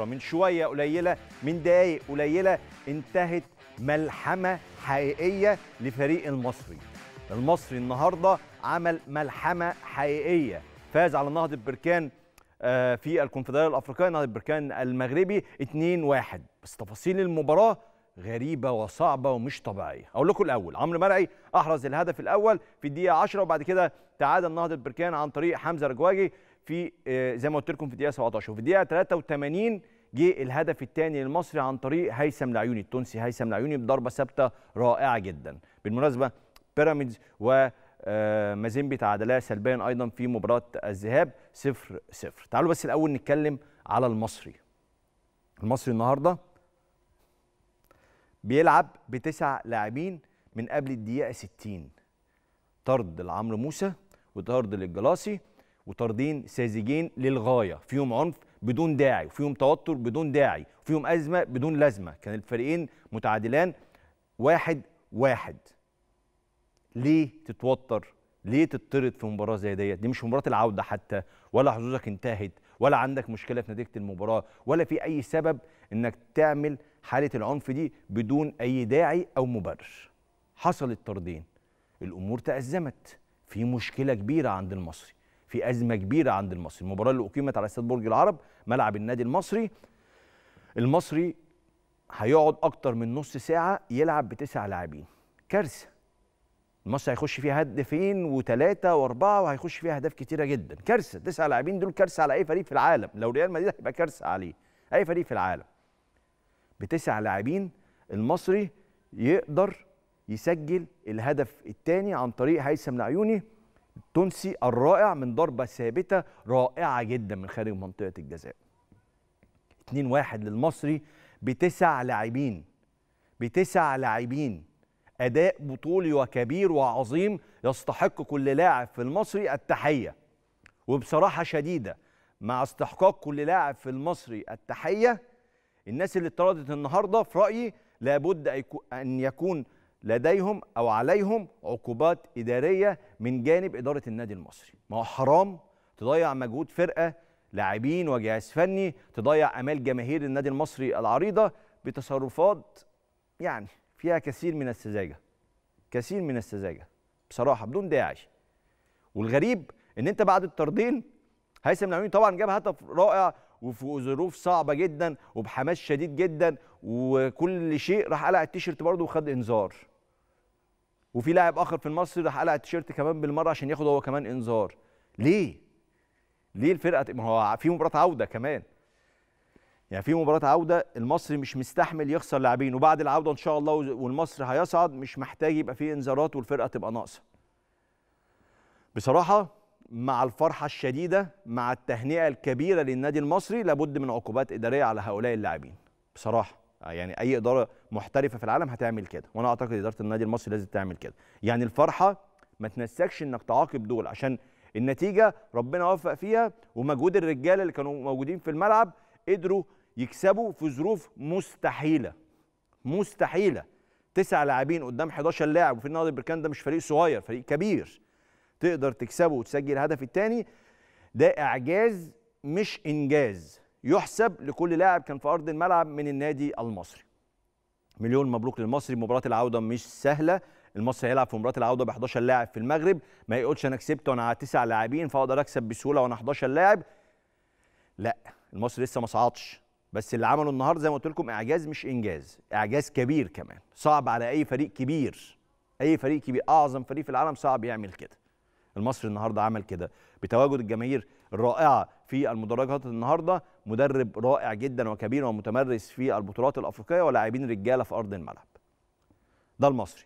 من شوية قليلة من دقايق قليلة انتهت ملحمة حقيقية لفريق المصري المصري النهاردة عمل ملحمة حقيقية فاز على نهضة بركان آه، في الكونفدرالية الأفريقية نهضة بركان المغربي 2-1 بس تفاصيل المباراة غريبة وصعبة ومش طبيعية أقول لكم الأول عمرو مرعي أحرز الهدف الأول في الدقيقة 10 وبعد كده تعادل نهضة بركان عن طريق حمزة رجواجي في آه، زي ما قلت لكم في الدقيقه 17 وفي الدقيقه 83 جه الهدف الثاني للمصري عن طريق هيثم العيوني التونسي هيثم العيوني بضربه ثابته رائعه جدا بالمناسبه بيراميدز و آه، مازيمبي تعادلها سلبيا ايضا في مباراه الذهاب 0 0 تعالوا بس الاول نتكلم على المصري المصري النهارده بيلعب بتسع لاعبين من قبل الدقيقه 60 طرد لعمرو موسى وطرد للجلاسي وطاردين ساذجين للغايه فيهم عنف بدون داعي وفيهم توتر بدون داعي وفيهم ازمه بدون لازمه كان الفريقين متعادلان واحد واحد ليه تتوتر ليه تطرد في مباراه زي ديت دي مش مباراه العوده حتى ولا حظوظك انتهت ولا عندك مشكله في نتيجه المباراه ولا في اي سبب انك تعمل حاله العنف دي بدون اي داعي او مبرر حصل الطردين الامور تازمت في مشكله كبيره عند المصري في ازمه كبيره عند المصري المباراه اللي اقيمت على استاد برج العرب ملعب النادي المصري المصري هيقعد اكتر من نص ساعه يلعب بتسع لاعبين كارثه المصري هيخش فيها هدفين وثلاثه واربعه وهيخش فيها اهداف كتيره جدا كارثه تسع لاعبين دول كارثه على اي فريق في العالم لو ريال مدريد هيبقى كارثه عليه اي فريق في العالم بتسع لاعبين المصري يقدر يسجل الهدف الثاني عن طريق هيثم العيوني التونسي الرائع من ضربة ثابتة رائعة جدا من خارج منطقة الجزاء 2-1 للمصري بتسع لاعبين بتسع لاعبين أداء بطولي وكبير وعظيم يستحق كل لاعب في المصري التحية وبصراحة شديدة مع استحقاق كل لاعب في المصري التحية الناس اللي اتطردت النهارده في رأيي لابد أن يكون لديهم او عليهم عقوبات اداريه من جانب اداره النادي المصري ما هو حرام تضيع مجهود فرقه لاعبين وجهاز فني تضيع امال جماهير النادي المصري العريضه بتصرفات يعني فيها كثير من السذاجه كثير من السذاجه بصراحه بدون داعي والغريب ان انت بعد الطردين هيثم العيوني طبعا جاب هدف رائع وفي ظروف صعبه جدا وبحماس شديد جدا وكل شيء راح قلع التيشيرت برضه وخد انذار وفي لاعب اخر في المصري راح قلع التيشيرت كمان بالمره عشان ياخد هو كمان انذار ليه ليه الفرقه ما هو في مباراه عوده كمان يعني في مباراه عوده المصري مش مستحمل يخسر لاعبين وبعد العوده ان شاء الله والمصري هيصعد مش محتاج يبقى فيه انذارات والفرقه تبقى ناقصه بصراحه مع الفرحه الشديده مع التهنئه الكبيره للنادي المصري لابد من عقوبات اداريه على هؤلاء اللاعبين بصراحه آه، يعني اي اداره محترفه في العالم هتعمل كده وانا اعتقد اداره النادي المصري لازم تعمل كده يعني الفرحه ما تنساكش انك تعاقب دول عشان النتيجه ربنا وفق فيها ومجهود الرجاله اللي كانوا موجودين في الملعب قدروا يكسبوا في ظروف مستحيله مستحيله تسع لاعبين قدام 11 لاعب وفي النهارده البركان ده مش فريق صغير فريق كبير تقدر تكسبه وتسجل الهدف الثاني ده اعجاز مش انجاز يحسب لكل لاعب كان في ارض الملعب من النادي المصري مليون مبروك للمصري مباراه العوده مش سهله المصري هيلعب في مباراه العوده ب 11 لاعب في المغرب ما يقولش انا كسبت وانا على تسع لاعبين فاقدر اكسب بسهوله وانا 11 لاعب لا المصري لسه ما صعدش بس اللي عمله النهارده زي ما قلت لكم اعجاز مش انجاز اعجاز كبير كمان صعب على اي فريق كبير اي فريق كبير اعظم فريق في العالم صعب يعمل كده المصري النهارده عمل كده بتواجد الجماهير الرائعه في المدرجات النهارده مدرب رائع جدا وكبير ومتمرس في البطولات الافريقيه ولاعبين رجاله في ارض الملعب ده المصري